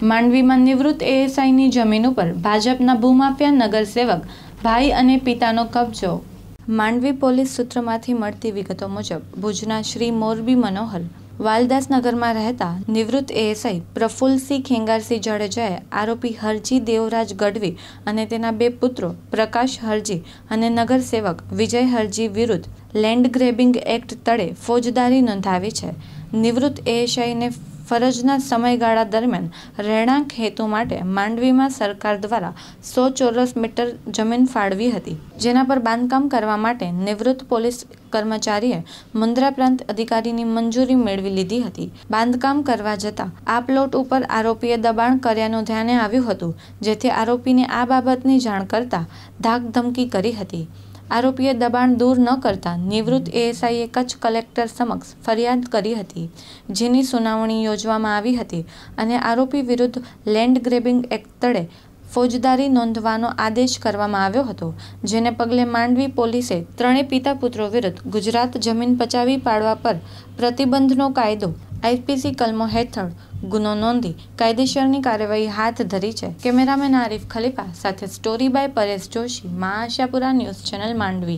માંડવીમાં નિવૃત્ત એએસઆઈની જમીન ઉપર ભાજપના ભૂમાફિયા નગરસેવક ભાઈ અને પિતાનો કબજો માંડવી પોલીસ સૂત્રમાંથી મળતી વિગતો મુજબ ભુજના શ્રી મોરબી મનોહર વાલદાસનગરમાં રહેતા નિવૃત્ત એએસઆઈ પ્રફુલસિંહ ખેંગારસિંહ જાડેજાએ આરોપી હરજી દેવરાજ ગઢવી અને તેના બે પુત્રો પ્રકાશ હરજી અને નગરસેવક વિજય હરજી વિરુદ્ધ લેન્ડ ગ્રેબિંગ એક્ટ તળે ફોજદારી નોંધાવી છે નિવૃત્ત એએસઆઈને ફરજના સમયગાળા દરમિયાન રહેણાંક હેતુ માટે માંડવીમાં સરકાર દ્વારા સો ચોરસ મીટર જમીન ફાળવી હતી જેના પર બાંધકામ કરવા માટે નિવૃત્ત પોલીસ કર્મચારીએ મુન્દ્રા પ્રાંત અધિકારીની મંજૂરી મેળવી લીધી હતી બાંધકામ કરવા જતાં આ પ્લોટ ઉપર આરોપીએ દબાણ કર્યાનું ધ્યાને આવ્યું હતું જેથી આરોપીને આ બાબતની જાણ કરતાં ધાકધમકી કરી હતી આરોપીએ દબાણ દૂર ન કરતા નિવૃત્ત એએસઆઈએ કચ્છ કલેક્ટર સમક્ષ ફરિયાદ કરી હતી જેની સુનાવણી યોજવામાં આવી હતી અને આરોપી વિરુદ્ધ લેન્ડ ગ્રેબિંગ એક્ટ તળે ફોજદારી નોંધવાનો આદેશ કરવામાં આવ્યો હતો જેને પગલે માંડવી પોલીસે ત્રણેય પિતા પુત્રો વિરુદ્ધ ગુજરાત જમીન પચાવી પાડવા પર પ્રતિબંધનો કાયદો આઈપીસી કલમો હેઠળ ગુનો નોંધી કાયદેસરની કાર્યવાહી હાથ ધરી છે કેમેરામેન આરીફ ખલીફા સાથે સ્ટોરી બાય પરેશ જોશી મા આશાપુરા ન્યૂઝ ચેનલ માંડવી